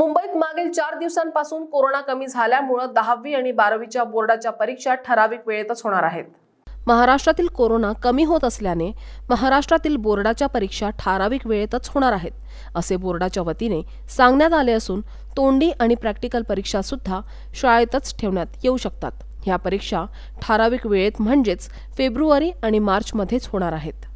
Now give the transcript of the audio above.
मुंबईत मागील चार दिवसांपासून कोरोना कमी झाल्यामुळं दहावी आणि बारावीच्या बोर्डाच्या परीक्षा ठराविक वेळेतच होणार आहेत महाराष्ट्रातील कोरोना कमी होत असल्याने महाराष्ट्रातील बोर्डाच्या परीक्षा ठराविक वेळेतच होणार आहेत असे बोर्डाच्या वतीने सांगण्यात आले असून तोंडी आणि प्रॅक्टिकल परीक्षा सुद्धा शाळेतच ठेवण्यात येऊ शकतात ह्या परीक्षा ठराविक वेळेत म्हणजेच फेब्रुवारी आणि मार्चमध्येच होणार आहेत